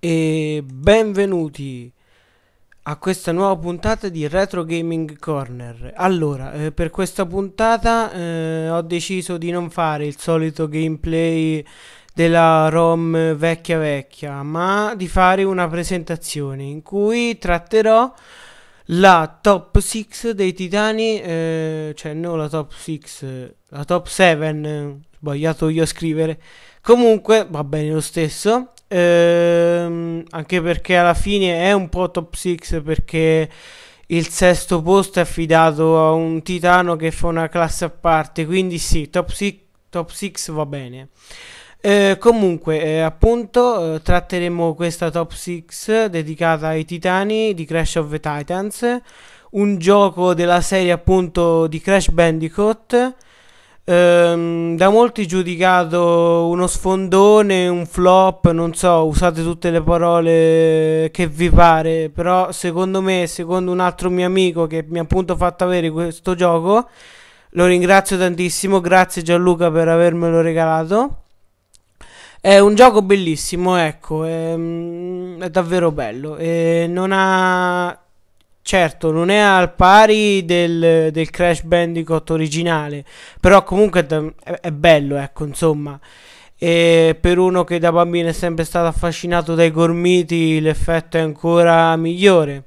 e benvenuti a questa nuova puntata di Retro Gaming Corner. Allora, eh, per questa puntata eh, ho deciso di non fare il solito gameplay della ROM vecchia vecchia, ma di fare una presentazione in cui tratterò la top 6 dei titani, eh, cioè non la top 6, la top 7, sbagliato io a scrivere. Comunque va bene lo stesso ehm, anche perché alla fine è un po' top 6 perché il sesto posto è affidato a un titano che fa una classe a parte, quindi sì, top 6 top six va bene. Eh, comunque, eh, appunto, eh, tratteremo questa top 6 dedicata ai titani di Crash of the Titans, un gioco della serie appunto di Crash Bandicoot ehm, da molti giudicato uno sfondone, un flop, non so, usate tutte le parole che vi pare, però secondo me, secondo un altro mio amico che mi ha appunto fatto avere questo gioco, lo ringrazio tantissimo, grazie Gianluca per avermelo regalato. È un gioco bellissimo, ecco, è, ehm, è davvero bello. E non ha Certo, non è al pari del, del Crash Bandicoot originale, però comunque è, è bello, ecco, insomma. E per uno che da bambino è sempre stato affascinato dai gormiti, l'effetto è ancora migliore.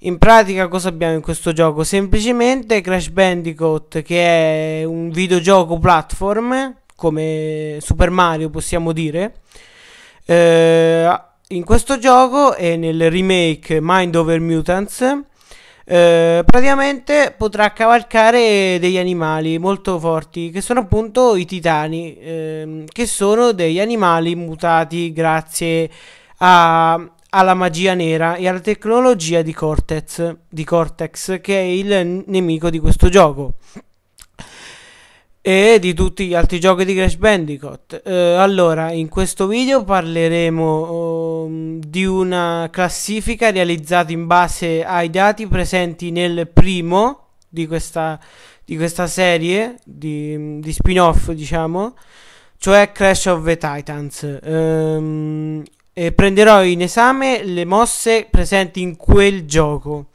In pratica cosa abbiamo in questo gioco? Semplicemente Crash Bandicoot che è un videogioco platform, come Super Mario possiamo dire. Eh, in questo gioco e nel remake Mind Over Mutants eh, praticamente potrà cavalcare degli animali molto forti, che sono appunto i titani, ehm, che sono degli animali mutati grazie a, alla magia nera e alla tecnologia di Cortex, di Cortex, che è il nemico di questo gioco e di tutti gli altri giochi di Crash Bandicoot. Eh, allora, in questo video parleremo um, di una classifica realizzata in base ai dati presenti nel primo di questa, di questa serie di, di spin-off, diciamo, cioè Crash of the Titans. Um, e prenderò in esame le mosse presenti in quel gioco.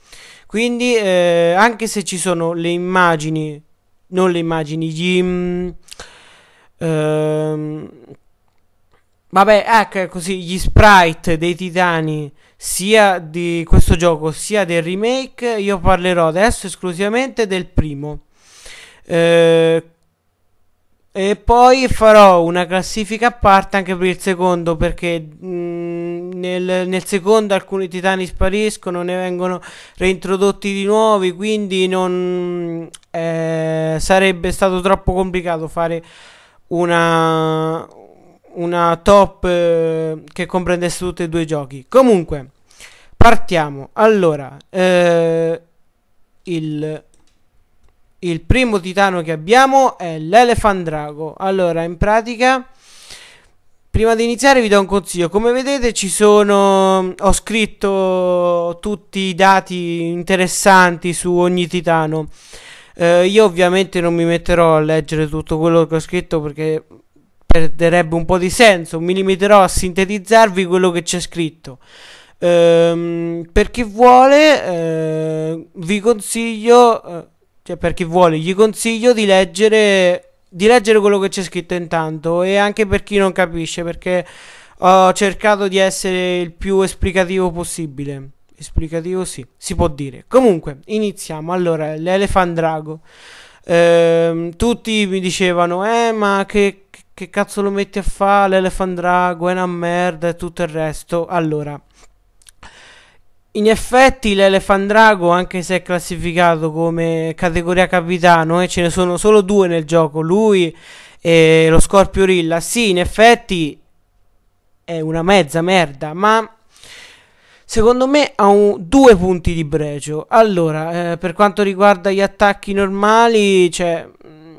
Quindi, eh, anche se ci sono le immagini non le immagini, gli... Mm, ehm, vabbè, ecco così, gli sprite dei titani sia di questo gioco sia del remake, io parlerò adesso esclusivamente del primo. Eh, e poi farò una classifica a parte anche per il secondo perché mh, mm, nel, nel, secondo alcuni titani spariscono, ne vengono reintrodotti di nuovi, quindi non eh, sarebbe stato troppo complicato fare una, una top eh, che comprendesse tutti e due i giochi. Comunque, partiamo. Allora, eh, il, il primo titano che abbiamo è l'Elephant Drago. Allora, in pratica Prima di iniziare vi do un consiglio, come vedete ci sono, ho scritto tutti i dati interessanti su ogni titano, eh, io ovviamente non mi metterò a leggere tutto quello che ho scritto perché perderebbe un po' di senso, mi limiterò a sintetizzarvi quello che c'è scritto. Ehm, per chi vuole, eh, vi consiglio, eh, cioè per chi vuole, gli consiglio di leggere di leggere quello che c'è scritto intanto e anche per chi non capisce perché ho cercato di essere il più esplicativo possibile. Esplicativo sì, si può dire. Comunque, iniziamo. Allora, l'Elephant Drago. Ehm, tutti mi dicevano, eh ma che, che cazzo lo metti a fare l'Elephant Drago, è una merda e tutto il resto. Allora, in effetti l'Elephant Drago, anche se è classificato come categoria capitano, e eh, ce ne sono solo due nel gioco, lui e lo Scorpio Rilla, sì, in effetti è una mezza merda, ma secondo me ha un, due punti di pregio. Allora, eh, per quanto riguarda gli attacchi normali, cioè, mm,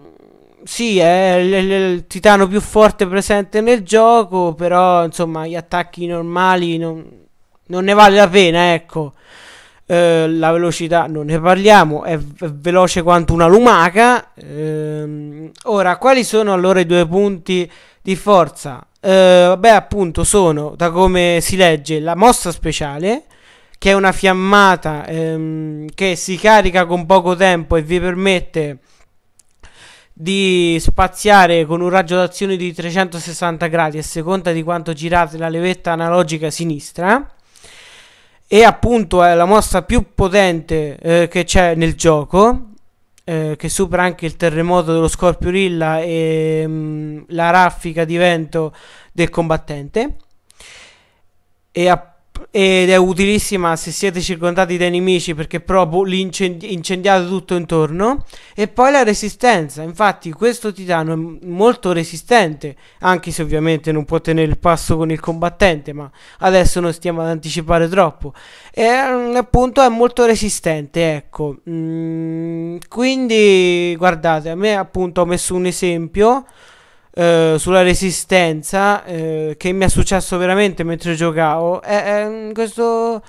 sì, è il, il, il, titano più forte presente nel gioco, però insomma gli attacchi normali non non ne vale la pena, ecco. Eh, la velocità non ne parliamo, è, è veloce quanto una lumaca. Eh, ora, quali sono allora i due punti di forza? Eh, beh, appunto, sono da come si legge la mossa speciale, che è una fiammata ehm, che si carica con poco tempo e vi permette di spaziare con un raggio d'azione di 360 gradi a seconda di quanto girate la levetta analogica sinistra e appunto è la mossa più potente eh, che c'è nel gioco eh, che supera anche il terremoto dello Scorpio e mh, mm, la raffica di vento del combattente e appunto ed è utilissima se siete circondati dai nemici perché proprio boh, li incendi- incendiate tutto intorno e poi la resistenza infatti questo titano è molto resistente anche se ovviamente non può tenere il passo con il combattente ma adesso non stiamo ad anticipare troppo e mm, appunto è molto resistente ecco mm, quindi guardate a me appunto ho messo un esempio eh, sulla resistenza eh, che mi è successo veramente mentre giocavo è, è mm, questo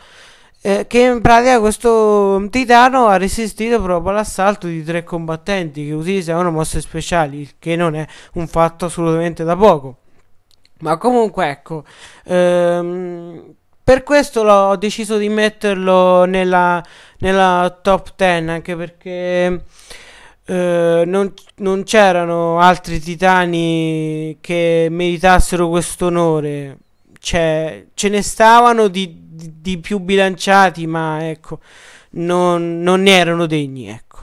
eh, che in pratica questo titano ha resistito proprio all'assalto di tre combattenti che utilizzavano mosse speciali, che non è un fatto assolutamente da poco. Ma comunque ecco, ehm, per questo ho deciso di metterlo nella, nella top 10, anche perché eh, non, non, c'erano altri titani che meritassero quest'onore. Cioè, ce ne stavano di, di, di più bilanciati, ma ecco, non, non ne erano degni. Ecco.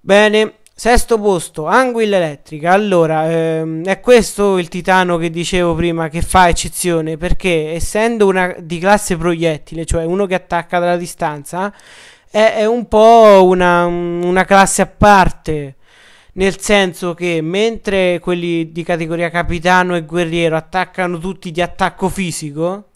Bene. Sesto posto, Anguilla Elettrica. Allora, ehm, è questo il titano che dicevo prima che fa eccezione perché essendo una di classe proiettile, cioè uno che attacca dalla distanza, è, è un po' una, una classe a parte. Nel senso che mentre quelli di categoria capitano e guerriero attaccano tutti di attacco fisico,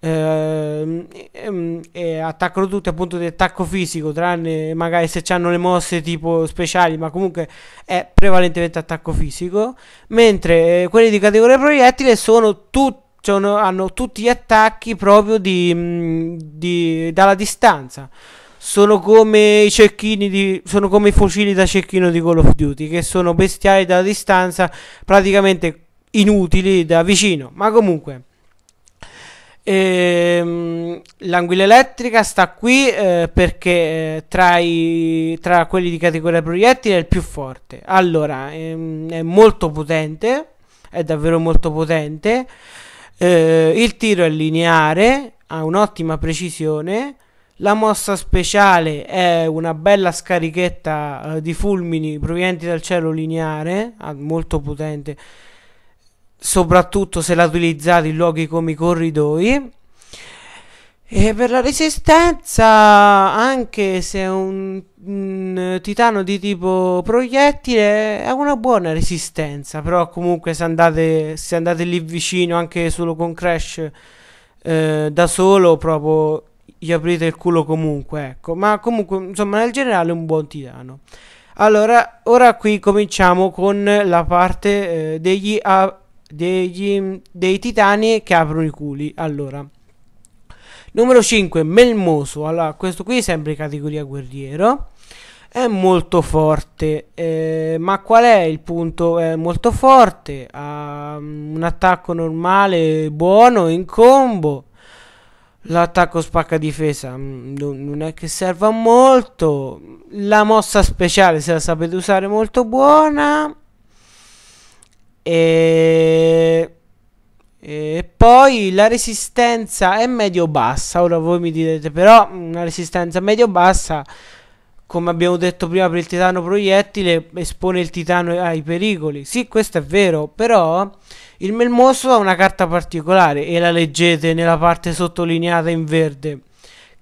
e, ehm, e, ehm, e attaccano tutti appunto di attacco fisico tranne magari se hanno le mosse tipo speciali ma comunque è prevalentemente attacco fisico mentre quelli di categoria proiettile sono tutti sono, hanno tutti gli attacchi proprio di, mm, di, dalla distanza. Sono come i cecchini di, sono come i fucili da cecchino di Call of Duty che sono bestiali dalla distanza, praticamente inutili da vicino. Ma comunque. Ehm, l'anguilla elettrica sta qui eh, perché eh, tra, i, tra, quelli di categoria proiettile è il più forte. Allora, ehm, è molto potente, è davvero molto potente. Eh, il tiro è lineare, ha un'ottima precisione. La mossa speciale è una bella scarichetta eh, di fulmini provenienti dal cielo lineare, ah, molto potente, soprattutto se la utilizzate in luoghi come i corridoi. E per la resistenza, anche se è un, un, titano di tipo proiettile, ha una buona resistenza. Però comunque se andate, se andate lì vicino, anche solo con Crash, eh, da solo, proprio gli aprite il culo comunque. Ecco. Ma comunque, insomma, nel generale è un buon titano. Allora, ora qui cominciamo con la parte eh, degli, a, degli, dei titani che aprono i culi. Allora. Numero 5, Melmoso. Allora, questo qui è sempre categoria guerriero. È molto forte, eh, ma qual è il punto? È molto forte, ha mm, un attacco normale buono in combo. L'attacco spacca difesa mm, non è che serva molto. La mossa speciale, se la sapete usare, è molto buona. E poi la resistenza è medio-bassa, ora voi mi direte però una mm, resistenza medio-bassa, come abbiamo detto prima per il titano proiettile, espone il titano ai pericoli. Sì, questo è vero, però il melmoso ha una carta particolare e la leggete nella parte sottolineata in verde.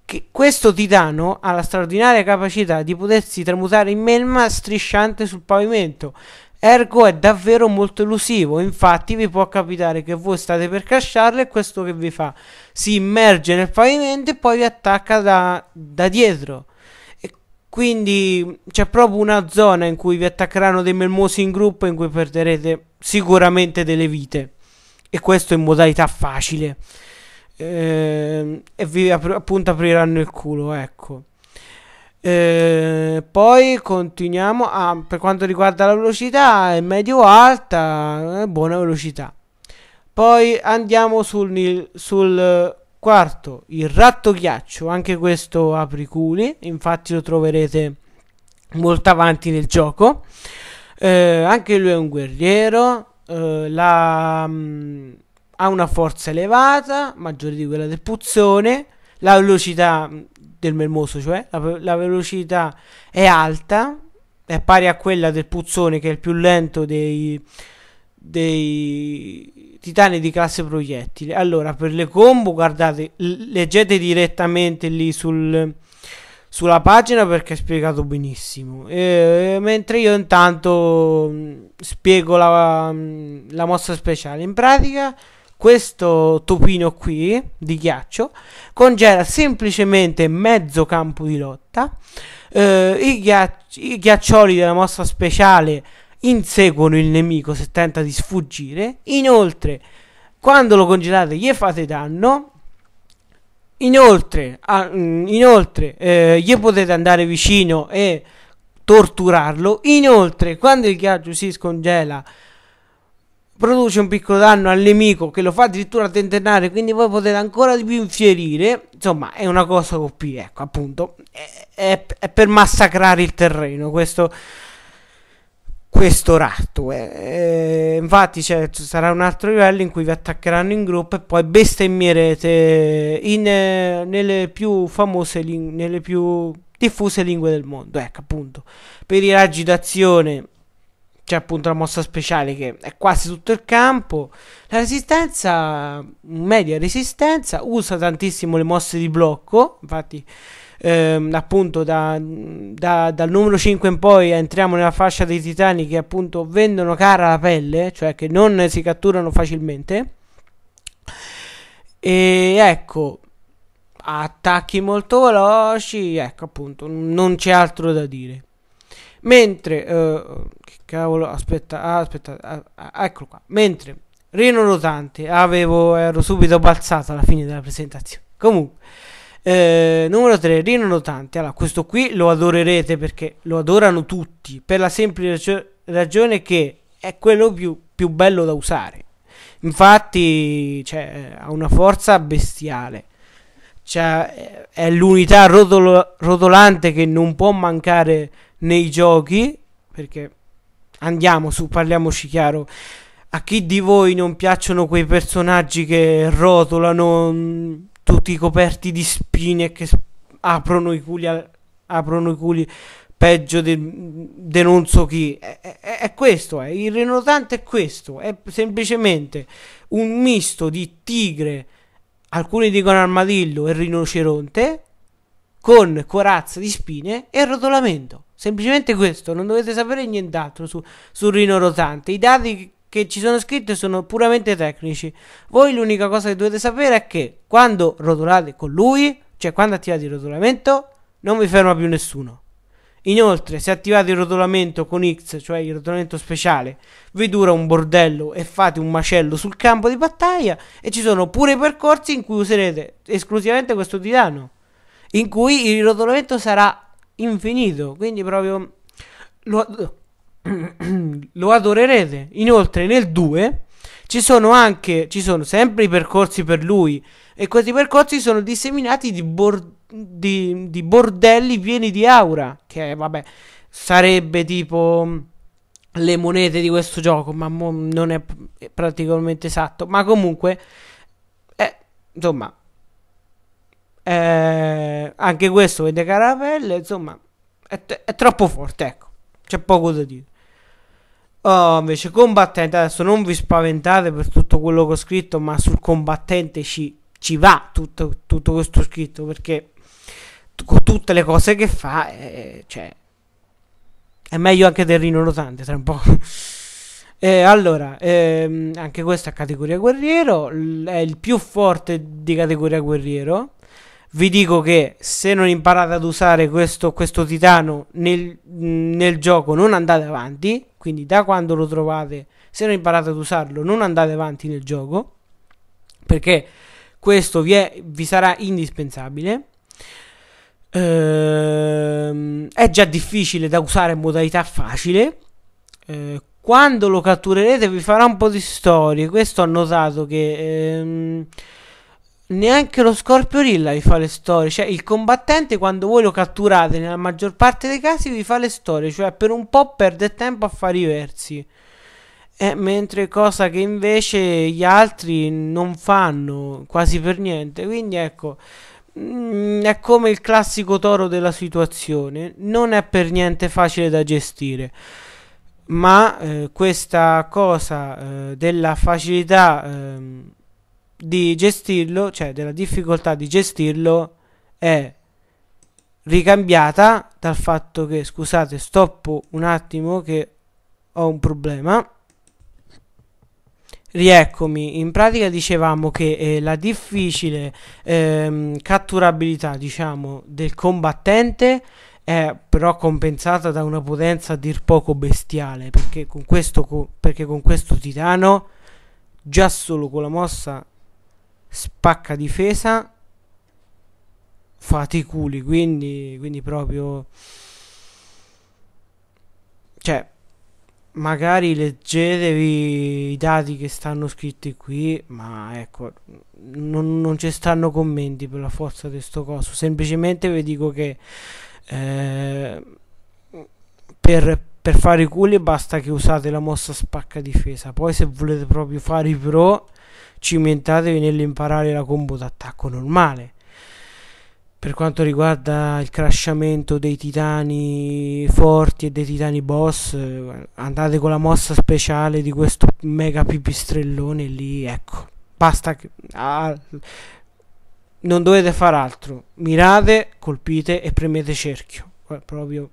Che questo titano ha la straordinaria capacità di potersi tramutare in melma strisciante sul pavimento, Ergo è davvero molto elusivo, infatti vi può capitare che voi state per casciarlo e questo che vi fa? Si immerge nel pavimento e poi vi attacca da, da dietro. E quindi c'è proprio una zona in cui vi attaccheranno dei melmosi in gruppo in cui perderete sicuramente delle vite. E questo in modalità facile. Ehm, e vi appunto apriranno il culo, ecco. Eh, poi continuiamo ah, per quanto riguarda la velocità è medio alta, è eh, buona velocità. Poi andiamo sul, sul quarto, il ratto ghiaccio, anche questo apriculi, infatti lo troverete molto avanti nel gioco. Eh, anche lui è un guerriero, eh, la, mh, mm, ha una forza elevata, maggiore di quella del puzzone, la velocità mm, del melmoso, cioè la, la velocità è alta, è pari a quella del puzzone che è il più lento dei, dei titani di classe proiettile. Allora, per le combo, guardate, leggete direttamente lì sul, sulla pagina perché è spiegato benissimo. E, mentre io intanto mm, spiego la, mm, la mossa speciale. In pratica questo topino qui di ghiaccio congela semplicemente mezzo campo di lotta. Eh, i, ghiacci- I ghiaccioli della mossa speciale inseguono il nemico se tenta di sfuggire. Inoltre, quando lo congelate, gli fate danno. Inoltre, a, mm, inoltre eh, gli potete andare vicino e torturarlo. Inoltre, quando il ghiaccio si scongela produce un piccolo danno al nemico che lo fa addirittura tentennare, quindi voi potete ancora di più infierire. Insomma, è una cosa OP, ecco, appunto, è, è, è per massacrare il terreno, questo questo ratto. Eh. eh infatti cioè, ci sarà un altro livello in cui vi attaccheranno in gruppo e poi bestemmierete in, eh, nelle più famose, ling- nelle più diffuse lingue del mondo. Ecco appunto, per i raggi d'azione c'è appunto la mossa speciale che è quasi tutto il campo. La resistenza, media resistenza, usa tantissimo le mosse di blocco. Infatti, ehm, appunto, da, da, dal numero 5 in poi entriamo nella fascia dei titani che appunto vendono cara la pelle, cioè che non si catturano facilmente. E ecco, attacchi molto veloci, ecco appunto, non c'è altro da dire. Mentre, uh, che cavolo, aspetta, ah, aspetta, ah, ah eccolo qua. Mentre Rino Rotante, avevo, ero subito balzato alla fine della presentazione. Comunque, eh, numero 3, Rino Rotante. Allora, questo qui lo adorerete perché lo adorano tutti, per la semplice ragione che è quello più, più bello da usare. Infatti, cioè, eh, ha una forza bestiale. Cioè, è l'unità rotolo- rotolante che non può mancare nei giochi, perché andiamo su, parliamoci chiaro. A chi di voi non piacciono quei personaggi che rotolano mm, tutti coperti di spine e che aprono i culi, al- aprono i culi peggio de, de non so chi. È, è, è questo, è. il renotante è questo, è semplicemente un misto di tigre, alcuni dicono armadillo e rinoceronte, con corazza di spine e rotolamento. Semplicemente questo, non dovete sapere nient'altro su, sul rino rotante. I dati che ci sono scritti sono puramente tecnici. Voi l'unica cosa che dovete sapere è che quando rotolate con lui, cioè quando attivate il rotolamento, non vi ferma più nessuno. Inoltre, se attivate il rotolamento con X, cioè il rotolamento speciale, vi dura un bordello e fate un macello sul campo di battaglia e ci sono pure i percorsi in cui userete esclusivamente questo titano in cui il rotolamento sarà infinito, quindi proprio lo, lo adorerete. Inoltre nel 2 ci sono anche, ci sono sempre i percorsi per lui e questi percorsi sono disseminati di, bor- di, di bordelli pieni di aura, che vabbè sarebbe tipo mm, le monete di questo gioco, ma non è praticamente esatto, ma comunque, eh, insomma, eh, anche questo vede caravelle, insomma, è, t- è, troppo forte, ecco, c'è poco da dire. Oh, invece combattente, adesso non vi spaventate per tutto quello che ho scritto, ma sul combattente ci, ci va tutto, tutto, questo scritto, perché t- con tutte le cose che fa, eh, cioè, è meglio anche del Rino Rotante tra un po'. Eh, allora, ehm, anche questa è categoria guerriero, l- è il più forte di categoria guerriero vi dico che se non imparate ad usare questo, questo titano nel, nel, gioco non andate avanti, quindi da quando lo trovate, se non imparate ad usarlo non andate avanti nel gioco, perché questo vi, è, vi sarà indispensabile. Ehm, è già difficile da usare in modalità facile. Ehm, quando lo catturerete vi farà un po' di storie. Questo ho notato che... Ehm, Neanche lo Scorpiorilla vi fa le storie. Cioè, il combattente, quando voi lo catturate, nella maggior parte dei casi vi fa le storie. Cioè, per un po' perde tempo a fare i versi. Eh, mentre cosa che invece gli altri non fanno quasi per niente. Quindi ecco, mh, mm, è come il classico toro della situazione. Non è per niente facile da gestire. Ma eh, questa cosa eh, della facilità ehm, di gestirlo, cioè della difficoltà di gestirlo, è ricambiata dal fatto che, scusate, stoppo un attimo che ho un problema. Rieccomi, in pratica dicevamo che eh, la difficile ehm, catturabilità, diciamo, del combattente è però compensata da una potenza a dir poco bestiale, perché con questo, perché con questo titano, già solo con la mossa spacca difesa, fate i culi, quindi, quindi proprio... Cioè, magari leggetevi i dati che stanno scritti qui, ma ecco, non, non ci stanno commenti per la forza di sto coso. Semplicemente vi dico che eh, per, per, fare i culi basta che usate la mossa spacca difesa. Poi se volete proprio fare i pro, cimentatevi nell'imparare la combo d'attacco normale. Per quanto riguarda il crashamento dei titani forti e dei titani boss, andate con la mossa speciale di questo mega pipistrellone lì, ecco. Basta che... Ah, non dovete fare altro. Mirate, colpite e premete cerchio. Proprio...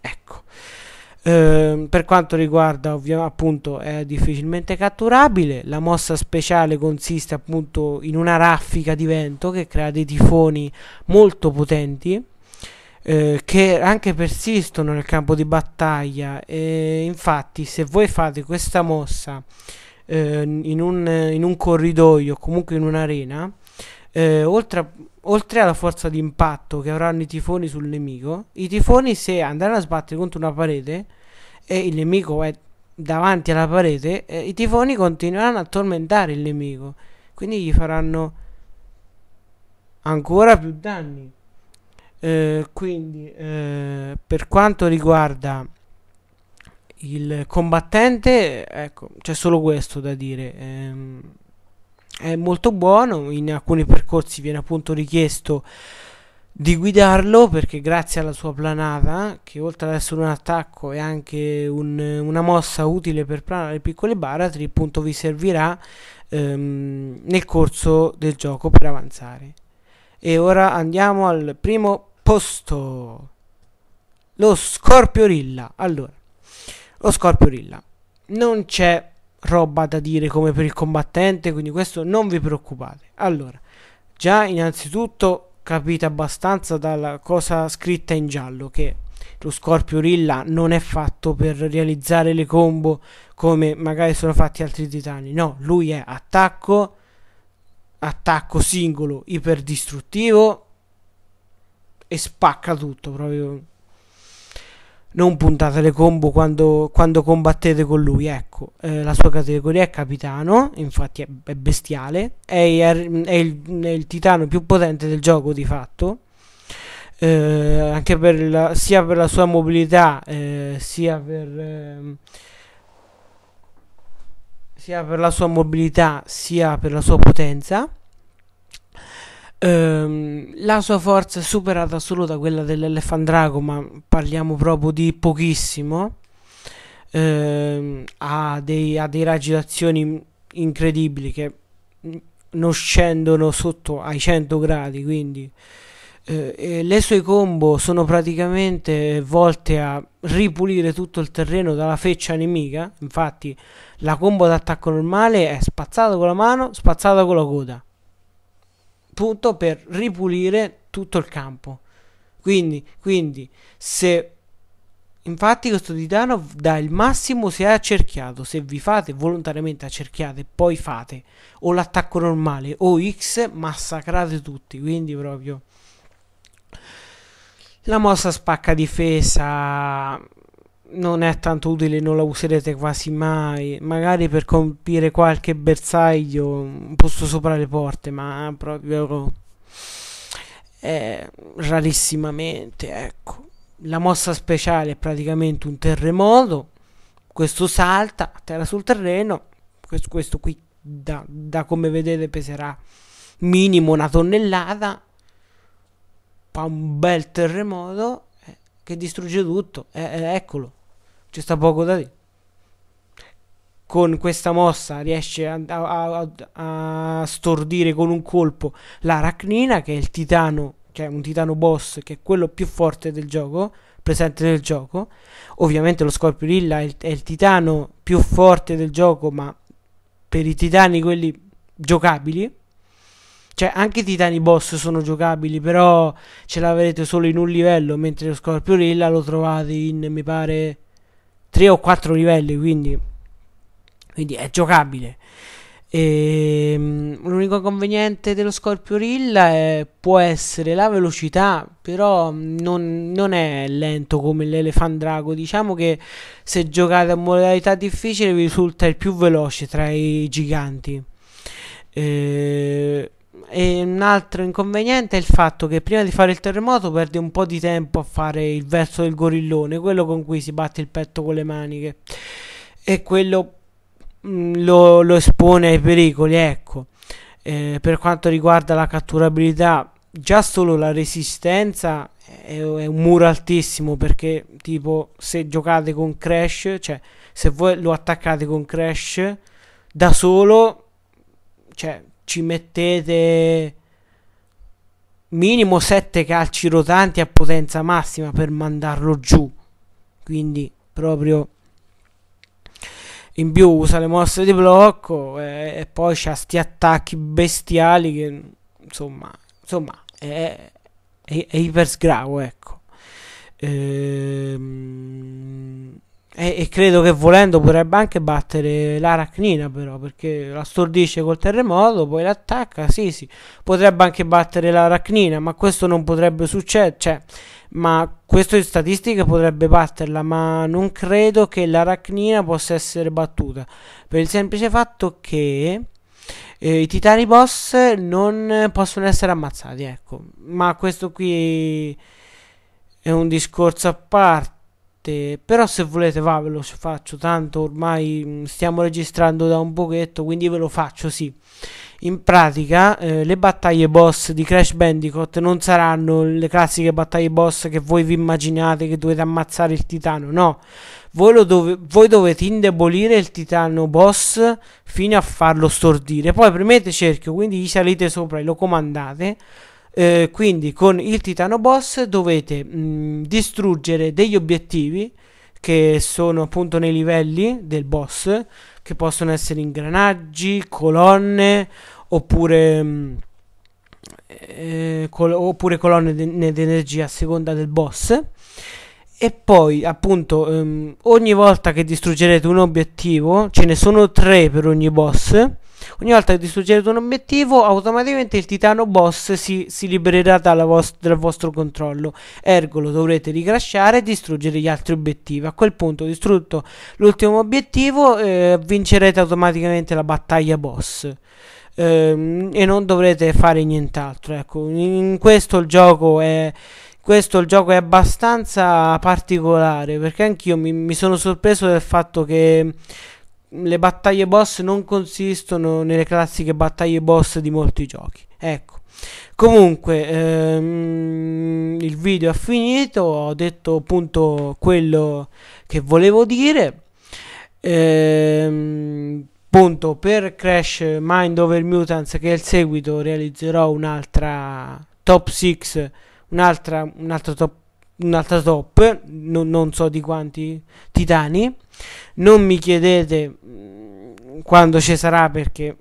Ecco. Ehm, per quanto riguarda ovviamente appunto è difficilmente catturabile la mossa speciale consiste appunto in una raffica di vento che crea dei tifoni molto potenti eh, che anche persistono nel campo di battaglia e infatti se voi fate questa mossa eh, in, un, in un corridoio comunque in un'arena eh, oltre, a, oltre, alla forza di impatto che avranno i tifoni sul nemico, i tifoni se andranno a sbattere contro una parete e il nemico è davanti alla parete, eh, i tifoni continueranno a tormentare il nemico, quindi gli faranno ancora più danni. Eh, quindi, eh, per quanto riguarda il combattente, ecco, c'è solo questo da dire. Ehm, è molto buono, in alcuni percorsi viene appunto richiesto di guidarlo perché grazie alla sua planata, che oltre ad essere un attacco è anche un, una mossa utile per planare piccole baratri, appunto vi servirà ehm, nel corso del gioco per avanzare. E ora andiamo al primo posto, lo Scorpiorilla. Allora, lo Scorpiorilla. Non c'è roba da dire come per il combattente, quindi questo non vi preoccupate. Allora, già innanzitutto capito abbastanza dalla cosa scritta in giallo che lo Scorpio Rilla non è fatto per realizzare le combo come magari sono fatti altri titani. No, lui è attacco, attacco singolo, iperdistruttivo e spacca tutto proprio non puntate le combo quando, quando combattete con lui, ecco, eh, la sua categoria è capitano, infatti è, è bestiale, è, è, è, il, è il titano più potente del gioco di fatto, eh, anche per la, sia per la sua mobilità eh, sia per eh, sia per la sua mobilità sia per la sua potenza Ehm, la sua forza è superata assoluta quella dell'Elefandrago, ma parliamo proprio di pochissimo. Ehm, ha, dei, ha dei raggi d'azione incredibili che non scendono sotto ai 100 gradi, quindi eh, le sue combo sono praticamente volte a ripulire tutto il terreno dalla feccia nemica. Infatti, la combo d'attacco normale è spazzata con la mano, spazzata con la coda punto per ripulire tutto il campo. Quindi, quindi se infatti questo titano dà il massimo se è accerchiato, se vi fate volontariamente accerchiate, poi fate o l'attacco normale o X massacrate tutti, quindi proprio la mossa spacca difesa non è tanto utile, non la userete quasi mai, magari per compiere qualche bersaglio un posto sopra le porte, ma proprio eh, rarissimamente, ecco. La mossa speciale è praticamente un terremoto, questo salta, a terra sul terreno, questo, questo qui da, da come vedete peserà minimo una tonnellata, fa un bel terremoto eh, che distrugge tutto, eh, eh eccolo. Ci sta poco da dire. Con questa mossa riesce a, a, a, a stordire con un colpo l'arachnina, che è il titano, cioè un titano boss, che è quello più forte del gioco, presente nel gioco. Ovviamente lo Scorpiorilla è il, è il titano più forte del gioco, ma per i titani quelli giocabili. Cioè, anche i titani boss sono giocabili, però ce l'avrete solo in un livello, mentre lo Scorpiorilla lo trovate in, mi pare, 3 o 4 livelli, quindi, quindi è giocabile. E, ehm, l'unico conveniente dello Scorpio Rilla è, può essere la velocità, però non, non è lento come l'Elefant Drago. Diciamo che se giocate a modalità difficile vi risulta il più veloce tra i giganti. E, ehm, e un altro inconveniente è il fatto che prima di fare il terremoto perde un po' di tempo a fare il verso del gorillone, quello con cui si batte il petto con le maniche. E quello mh, mm, lo, lo, espone ai pericoli, ecco. Eh, per quanto riguarda la catturabilità, già solo la resistenza è, è, un muro altissimo perché tipo se giocate con Crash, cioè se voi lo attaccate con Crash da solo, cioè ci mettete minimo 7 calci rotanti a potenza massima per mandarlo giù. Quindi proprio in più usa le mosse di blocco e, e poi c'ha sti attacchi bestiali che insomma, insomma è, è, è ipersgravo, ecco. Ehm, e, e, credo che volendo potrebbe anche battere l'arachnina però perché la stordisce col terremoto poi l'attacca sì sì potrebbe anche battere l'arachnina ma questo non potrebbe succedere cioè ma questo in statistica potrebbe batterla ma non credo che l'arachnina possa essere battuta per il semplice fatto che eh, i titani boss non possono essere ammazzati ecco ma questo qui è un discorso a parte parte. Però se volete va, ve lo faccio. Tanto ormai mm, stiamo registrando da un pochetto, quindi ve lo faccio, sì. In pratica, eh, le battaglie boss di Crash Bandicoot non saranno le classiche battaglie boss che voi vi immaginate che dovete ammazzare il titano, no. Voi, dove- voi dovete indebolire il titano boss fino a farlo stordire. Poi premete cerchio, quindi gli salite sopra e lo comandate eh, quindi con il titano boss dovete mh, mm, distruggere degli obiettivi che sono appunto nei livelli del boss, che possono essere ingranaggi, colonne oppure... Mh, mm, eh, col- oppure colonne di de- energia a seconda del boss. E poi, appunto, ehm, ogni volta che distruggerete un obiettivo, ce ne sono tre per ogni boss. Ogni volta che distruggete un obiettivo, automaticamente il titano boss si, si libererà vost dal vostro controllo. Ergo lo dovrete ricrasciare e distruggere gli altri obiettivi. A quel punto, distrutto l'ultimo obiettivo, eh, vincerete automaticamente la battaglia boss ehm, e non dovrete fare nient'altro. Ecco, in questo il gioco è. Questo il gioco è abbastanza particolare perché anch'io mi, mi, sono sorpreso del fatto che le battaglie boss non consistono nelle classiche battaglie boss di molti giochi. Ecco. Comunque, ehm, il video è finito, ho detto appunto quello che volevo dire. Ehm, punto per Crash Mind Over Mutants, che è il seguito, realizzerò un'altra top 6, un'altra, un top un'altra top, non, non so di quanti titani. Non mi chiedete mm, quando ci sarà perché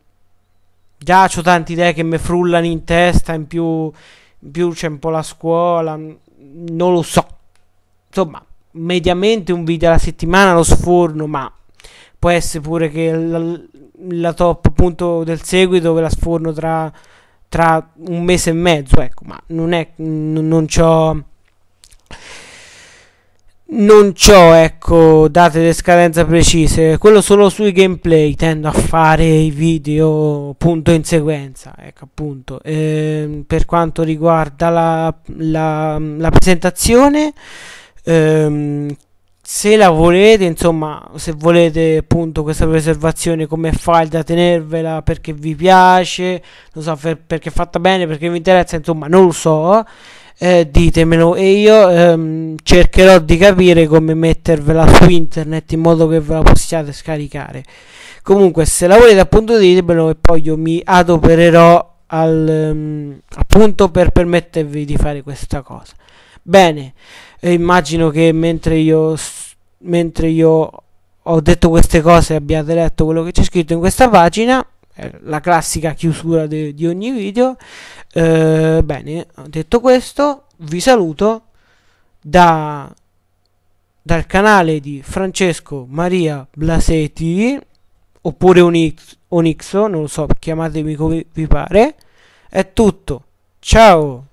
già ho tante idee che mi frullano in testa, in più, in più c'è un po' la scuola, mm, non lo so. Insomma, mediamente un video alla settimana lo sforno, ma può essere pure che la, la top appunto del seguito ve la sforno tra, tra un mese e mezzo, ecco, ma non è, n- non c'ho non ho ecco date di scadenza precise quello solo sui gameplay tendo a fare i video punto in sequenza ecco appunto eh, per quanto riguarda la, la, la presentazione ehm, se la volete, insomma, se volete appunto questa preservazione come file da tenervela perché vi piace, non so perché è fatta bene, perché vi interessa, insomma, non lo so, eh, ditemelo e io ehm, cercherò di capire come mettervela su internet in modo che ve la possiate scaricare. Comunque, se la volete, appunto, ditemelo e poi io mi adopererò al, ehm, appunto per permettervi di fare questa cosa. Bene e immagino che mentre io, mentre io ho detto queste cose abbiate letto quello che c'è scritto in questa pagina la classica chiusura de, di ogni video eh, bene detto questo vi saluto da, dal canale di Francesco Maria Blasetti, oppure Onix, Onixo non lo so chiamatemi come vi pare è tutto ciao